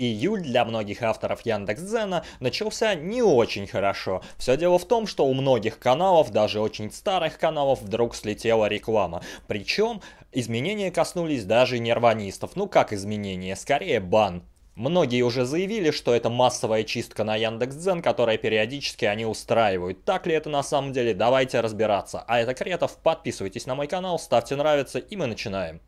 Июль для многих авторов Яндекс.Дзена начался не очень хорошо. Все дело в том, что у многих каналов, даже очень старых каналов, вдруг слетела реклама. Причем изменения коснулись даже нерванистов. Ну как изменения, скорее бан. Многие уже заявили, что это массовая чистка на Яндекс.Дзен, которая периодически они устраивают. Так ли это на самом деле? Давайте разбираться. А это Кретов, подписывайтесь на мой канал, ставьте нравится и мы начинаем.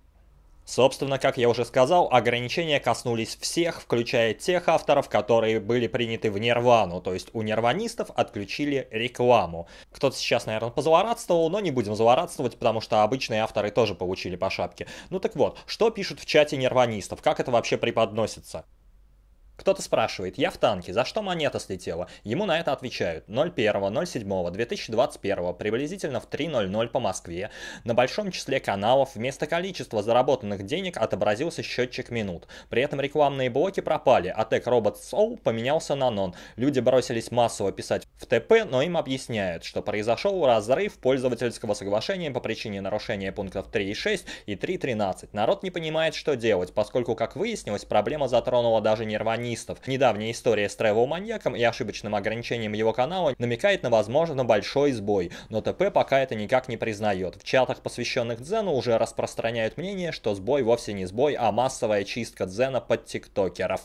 Собственно, как я уже сказал, ограничения коснулись всех, включая тех авторов, которые были приняты в Нирвану, то есть у нирванистов отключили рекламу. Кто-то сейчас, наверное, позлорадствовал, но не будем злорадствовать, потому что обычные авторы тоже получили по шапке. Ну так вот, что пишут в чате нирванистов, как это вообще преподносится? Кто-то спрашивает, я в танке, за что монета слетела? Ему на это отвечают 01.07.2021, приблизительно в 3.00 по Москве. На большом числе каналов вместо количества заработанных денег отобразился счетчик минут. При этом рекламные блоки пропали, а тег робот Soul поменялся на нон. Люди бросились массово писать в ТП, но им объясняют, что произошел разрыв пользовательского соглашения по причине нарушения пунктов 3.6 и 3.13. Народ не понимает, что делать, поскольку, как выяснилось, проблема затронула даже не сатанистов. Недавняя история с Тревел-маньяком и ошибочным ограничением его канала намекает на, возможно, большой сбой, но ТП пока это никак не признает. В чатах, посвященных Дзену, уже распространяют мнение, что сбой вовсе не сбой, а массовая чистка Дзена под тиктокеров.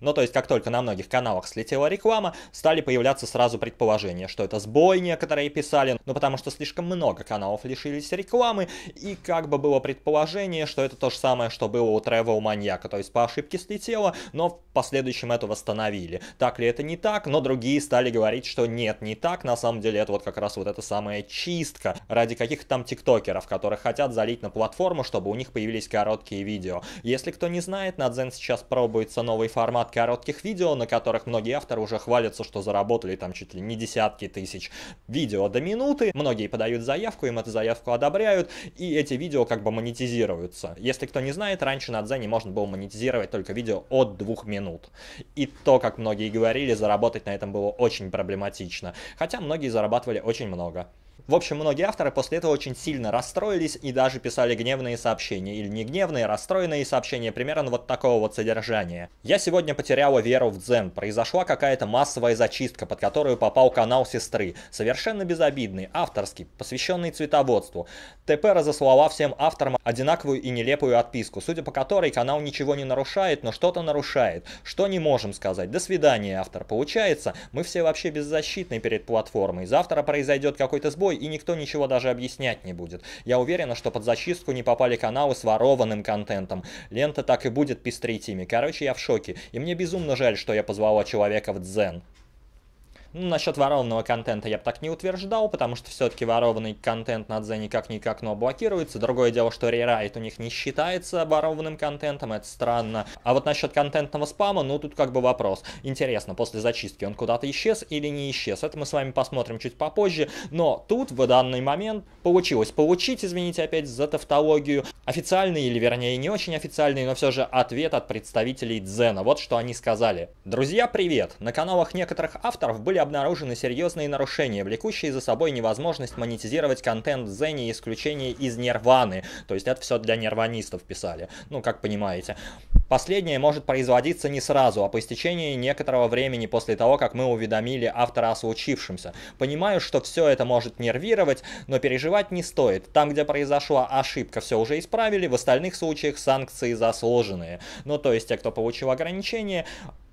Ну, то есть, как только на многих каналах слетела реклама, стали появляться сразу предположения, что это сбой некоторые писали, ну, потому что слишком много каналов лишились рекламы, и как бы было предположение, что это то же самое, что было у Travel Маньяка, то есть по ошибке слетело, но в последующем это восстановили. Так ли это не так, но другие стали говорить, что нет, не так, на самом деле это вот как раз вот эта самая чистка ради каких-то там тиктокеров, которые хотят залить на платформу, чтобы у них появились короткие видео. Если кто не знает, на Дзен сейчас пробуется новый формат от коротких видео, на которых многие авторы уже хвалятся, что заработали там чуть ли не десятки тысяч видео до минуты. Многие подают заявку, им эту заявку одобряют, и эти видео как бы монетизируются. Если кто не знает, раньше на Дзене можно было монетизировать только видео от двух минут. И то, как многие говорили, заработать на этом было очень проблематично. Хотя многие зарабатывали очень много. В общем, многие авторы после этого очень сильно расстроились и даже писали гневные сообщения, или не гневные, расстроенные сообщения, примерно вот такого вот содержания. «Я сегодня потеряла веру в дзен, произошла какая-то массовая зачистка, под которую попал канал сестры, совершенно безобидный, авторский, посвященный цветоводству. ТП разослала всем авторам одинаковую и нелепую отписку, судя по которой канал ничего не нарушает, но что-то нарушает, что не можем сказать. До свидания, автор. Получается, мы все вообще беззащитны перед платформой, завтра произойдет какой-то сбой, головой, и никто ничего даже объяснять не будет. Я уверена, что под зачистку не попали каналы с ворованным контентом. Лента так и будет пестрить ими. Короче, я в шоке. И мне безумно жаль, что я позвала человека в дзен. Ну, насчет ворованного контента я бы так не утверждал, потому что все-таки ворованный контент на Дзене как-никак, но ну, блокируется. Другое дело, что рерайт у них не считается ворованным контентом, это странно. А вот насчет контентного спама, ну тут как бы вопрос. Интересно, после зачистки он куда-то исчез или не исчез? Это мы с вами посмотрим чуть попозже, но тут в данный момент получилось получить, извините опять за тавтологию, официальный или вернее не очень официальный, но все же ответ от представителей Дзена. Вот что они сказали. Друзья, привет! На каналах некоторых авторов были были обнаружены серьезные нарушения, влекущие за собой невозможность монетизировать контент в Зене и исключение из Нирваны. То есть это все для нирванистов писали. Ну, как понимаете. Последнее может производиться не сразу, а по истечении некоторого времени после того, как мы уведомили автора о случившемся. Понимаю, что все это может нервировать, но переживать не стоит. Там, где произошла ошибка, все уже исправили, в остальных случаях санкции заслуженные. Ну, то есть те, кто получил ограничение,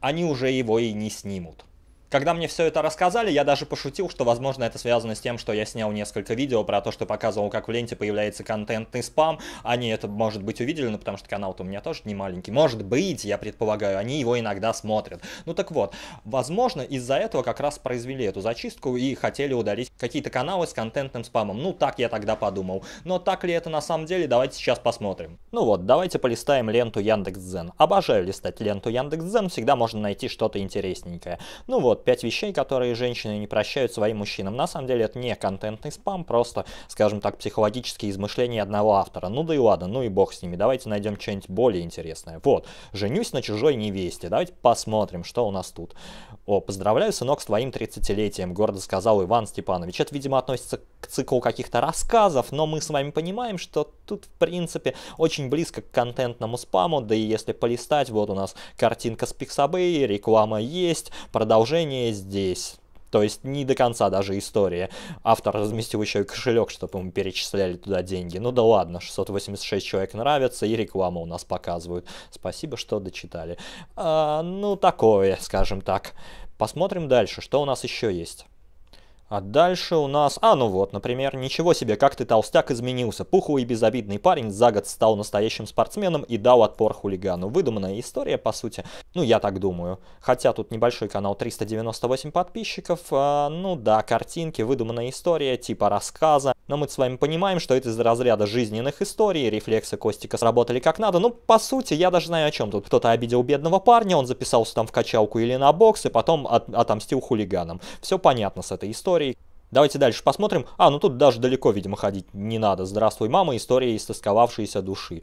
они уже его и не снимут. Когда мне все это рассказали, я даже пошутил, что, возможно, это связано с тем, что я снял несколько видео про то, что показывал, как в ленте появляется контентный спам. Они это, может быть, увидели, ну, потому что канал-то у меня тоже не маленький. Может быть, я предполагаю, они его иногда смотрят. Ну, так вот, возможно, из-за этого как раз произвели эту зачистку и хотели удалить какие-то каналы с контентным спамом. Ну, так я тогда подумал. Но так ли это на самом деле, давайте сейчас посмотрим. Ну вот, давайте полистаем ленту Яндекс.Дзен. Обожаю листать ленту Яндекс.Дзен, всегда можно найти что-то интересненькое. Ну вот, вот, пять вещей, которые женщины не прощают своим мужчинам. На самом деле это не контентный спам, просто, скажем так, психологические измышления одного автора. Ну да и ладно, ну и бог с ними, давайте найдем что-нибудь более интересное. Вот, женюсь на чужой невесте, давайте посмотрим, что у нас тут. О, поздравляю, сынок, с твоим 30-летием, гордо сказал Иван Степанович. Это, видимо, относится к цикл каких-то рассказов, но мы с вами понимаем, что тут, в принципе, очень близко к контентному спаму, да и если полистать, вот у нас картинка с Pixabay, реклама есть, продолжение здесь. То есть не до конца даже история. Автор разместил еще и кошелек, чтобы мы перечисляли туда деньги. Ну да ладно, 686 человек нравится, и рекламу у нас показывают. Спасибо, что дочитали. А, ну, такое, скажем так. Посмотрим дальше, что у нас еще есть. А дальше у нас... А, ну вот, например, ничего себе, как ты, толстяк, изменился. Пухлый и безобидный парень за год стал настоящим спортсменом и дал отпор хулигану. Выдуманная история, по сути. Ну, я так думаю. Хотя тут небольшой канал, 398 подписчиков. А, ну да, картинки, выдуманная история, типа рассказа. Но мы с вами понимаем, что это из разряда жизненных историй, рефлексы Костика сработали как надо. Ну, по сути, я даже знаю, о чем тут. Кто-то обидел бедного парня, он записался там в качалку или на бокс, и потом от отомстил хулиганам. Все понятно с этой историей историй. Давайте дальше посмотрим. А, ну тут даже далеко, видимо, ходить не надо. Здравствуй, мама, история истосковавшейся души.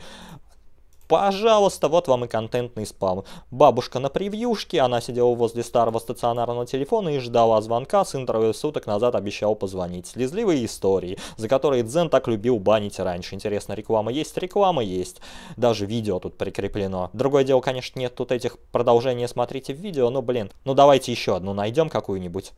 Пожалуйста, вот вам и контентный спам. Бабушка на превьюшке, она сидела возле старого стационарного телефона и ждала звонка, сын трое суток назад обещал позвонить. Слезливые истории, за которые Дзен так любил банить раньше. Интересно, реклама есть? Реклама есть. Даже видео тут прикреплено. Другое дело, конечно, нет тут этих продолжений, смотрите в видео, но, блин, ну давайте еще одну найдем какую-нибудь.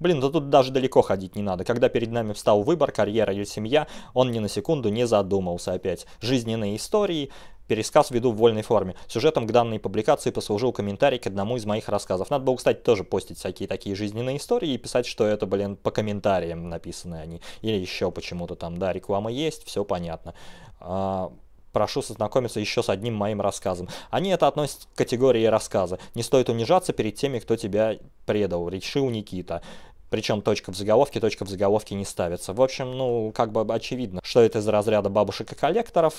Блин, да тут даже далеко ходить не надо. Когда перед нами встал выбор, карьера или семья, он ни на секунду не задумался опять. Жизненные истории, пересказ веду в вольной форме. Сюжетом к данной публикации послужил комментарий к одному из моих рассказов. Надо было, кстати, тоже постить всякие такие жизненные истории и писать, что это, блин, по комментариям написаны они. Или еще почему-то там, да, реклама есть, все понятно. А, прошу сознакомиться еще с одним моим рассказом. Они это относят к категории рассказа. Не стоит унижаться перед теми, кто тебя предал, решил Никита. Причем точка в заголовке, точка в заголовке не ставится. В общем, ну, как бы очевидно, что это из разряда бабушек и коллекторов,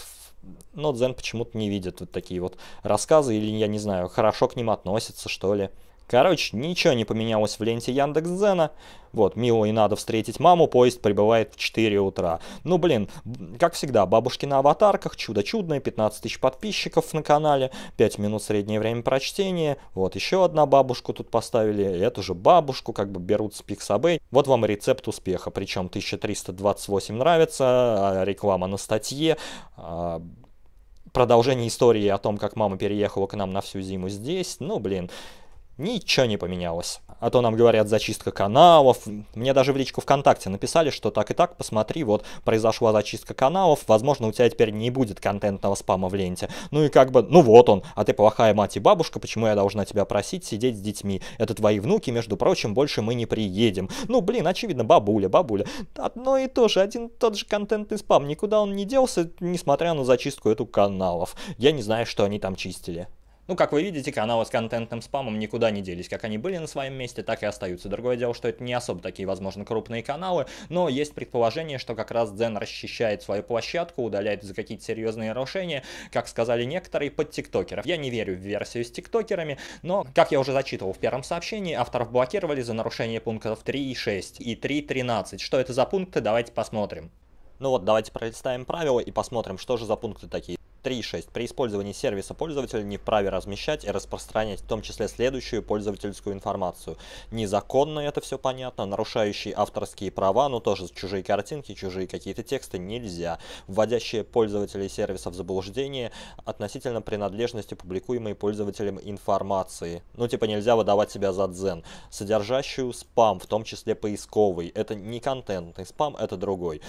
но Дзен почему-то не видит вот такие вот рассказы, или, я не знаю, хорошо к ним относится, что ли. Короче, ничего не поменялось в ленте Яндекс.Дзена. Вот, мило и надо встретить маму, поезд прибывает в 4 утра. Ну, блин, как всегда, бабушки на аватарках, чудо чудное, 15 тысяч подписчиков на канале, 5 минут среднее время прочтения, вот еще одна бабушку тут поставили, эту же бабушку, как бы берут с Pixabay. Вот вам рецепт успеха, причем 1328 нравится, а, реклама на статье, а, продолжение истории о том, как мама переехала к нам на всю зиму здесь, ну, блин, Ничего не поменялось. А то нам говорят зачистка каналов. Мне даже в личку ВКонтакте написали, что так и так, посмотри, вот произошла зачистка каналов, возможно, у тебя теперь не будет контентного спама в ленте. Ну и как бы, ну вот он, а ты плохая мать и бабушка, почему я должна тебя просить сидеть с детьми? Это твои внуки, между прочим, больше мы не приедем. Ну блин, очевидно, бабуля, бабуля. Одно и то же, один тот же контентный спам, никуда он не делся, несмотря на зачистку эту каналов. Я не знаю, что они там чистили. Ну, как вы видите, каналы с контентным спамом никуда не делись. Как они были на своем месте, так и остаются. Другое дело, что это не особо такие, возможно, крупные каналы, но есть предположение, что как раз Дзен расчищает свою площадку, удаляет за какие-то серьезные нарушения, как сказали некоторые, под тиктокеров. Я не верю в версию с тиктокерами, но, как я уже зачитывал в первом сообщении, авторов блокировали за нарушение пунктов 3 и 6 и 3.13. Что это за пункты, давайте посмотрим. Ну вот, давайте пролистаем правила и посмотрим, что же за пункты такие. 3.6. При использовании сервиса пользователь не вправе размещать и распространять в том числе следующую пользовательскую информацию. Незаконно это все понятно, нарушающие авторские права, но тоже чужие картинки, чужие какие-то тексты нельзя, вводящие пользователей сервиса в заблуждение относительно принадлежности публикуемой пользователем информации. Ну типа нельзя выдавать себя за дзен, содержащую спам, в том числе поисковый. Это не контентный спам, это другой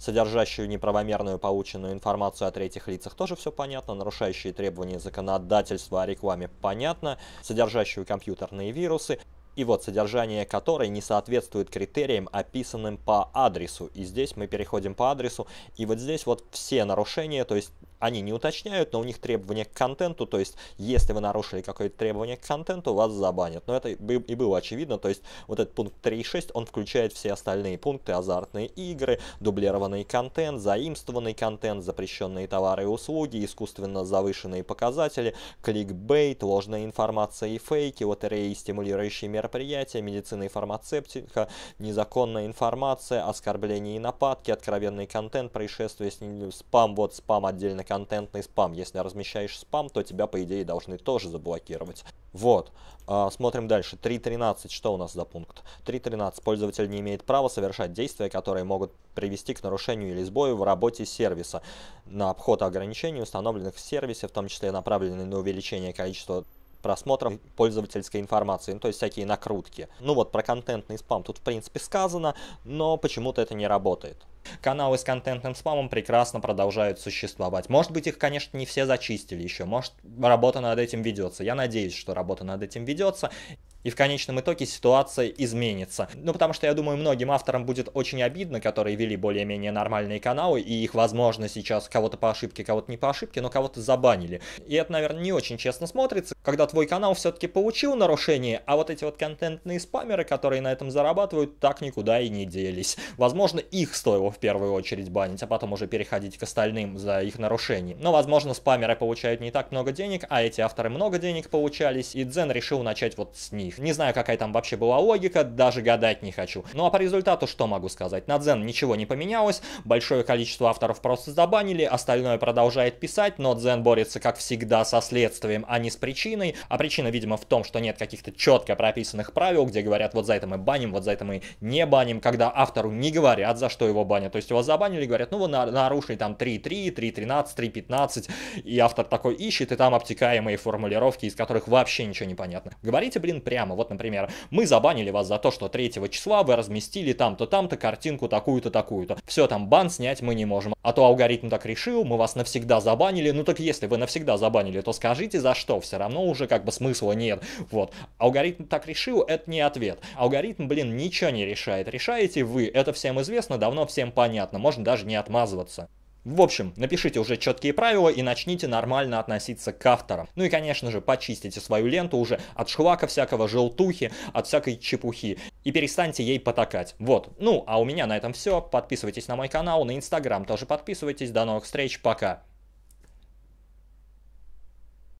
содержащую неправомерную полученную информацию о третьих лицах, тоже все понятно, нарушающие требования законодательства о рекламе понятно, содержащую компьютерные вирусы, и вот содержание которой не соответствует критериям, описанным по адресу. И здесь мы переходим по адресу, и вот здесь вот все нарушения, то есть они не уточняют, но у них требования к контенту, то есть если вы нарушили какое-то требование к контенту, вас забанят. Но это и было очевидно, то есть вот этот пункт 3.6, он включает все остальные пункты, азартные игры, дублированный контент, заимствованный контент, запрещенные товары и услуги, искусственно завышенные показатели, кликбейт, ложная информация и фейки, лотереи и стимулирующие мероприятия, медицина и фармацевтика, незаконная информация, оскорбления и нападки, откровенный контент, происшествия с ним, спам, вот спам отдельно контентный спам. Если размещаешь спам, то тебя, по идее, должны тоже заблокировать. Вот. А, смотрим дальше. 3.13. Что у нас за пункт? 3.13. Пользователь не имеет права совершать действия, которые могут привести к нарушению или сбою в работе сервиса на обход ограничений, установленных в сервисе, в том числе направленные на увеличение количества просмотров пользовательской информации, ну, то есть всякие накрутки. Ну вот про контентный спам тут в принципе сказано, но почему-то это не работает. Каналы с контентным спамом прекрасно продолжают существовать. Может быть, их, конечно, не все зачистили еще. Может, работа над этим ведется. Я надеюсь, что работа над этим ведется. И в конечном итоге ситуация изменится. Ну, потому что, я думаю, многим авторам будет очень обидно, которые вели более-менее нормальные каналы, и их, возможно, сейчас кого-то по ошибке, кого-то не по ошибке, но кого-то забанили. И это, наверное, не очень честно смотрится, когда твой канал все-таки получил нарушение, а вот эти вот контентные спамеры, которые на этом зарабатывают, так никуда и не делись. Возможно, их стоило в первую очередь банить, а потом уже переходить к остальным за их нарушение. Но, возможно, спамеры получают не так много денег, а эти авторы много денег получались, и Дзен решил начать вот с них. Не знаю, какая там вообще была логика, даже гадать не хочу. Ну а по результату что могу сказать? На Дзен ничего не поменялось, большое количество авторов просто забанили, остальное продолжает писать, но Дзен борется, как всегда, со следствием, а не с причиной. А причина, видимо, в том, что нет каких-то четко прописанных правил, где говорят, вот за это мы баним, вот за это мы не баним, когда автору не говорят, за что его банят забанят. То есть вас забанили, говорят, ну вы нарушили там 3.3, 3.13, 3.15, и автор такой ищет, и там обтекаемые формулировки, из которых вообще ничего не понятно. Говорите, блин, прямо. Вот, например, мы забанили вас за то, что 3 числа вы разместили там-то, там-то картинку такую-то, такую-то. Все, там бан снять мы не можем. А то алгоритм так решил, мы вас навсегда забанили. Ну так если вы навсегда забанили, то скажите за что, все равно уже как бы смысла нет. Вот. Алгоритм так решил, это не ответ. Алгоритм, блин, ничего не решает. Решаете вы, это всем известно, давно всем всем понятно, можно даже не отмазываться. В общем, напишите уже четкие правила и начните нормально относиться к авторам. Ну и, конечно же, почистите свою ленту уже от шлака всякого, желтухи, от всякой чепухи. И перестаньте ей потакать. Вот. Ну, а у меня на этом все. Подписывайтесь на мой канал, на инстаграм тоже подписывайтесь. До новых встреч, пока.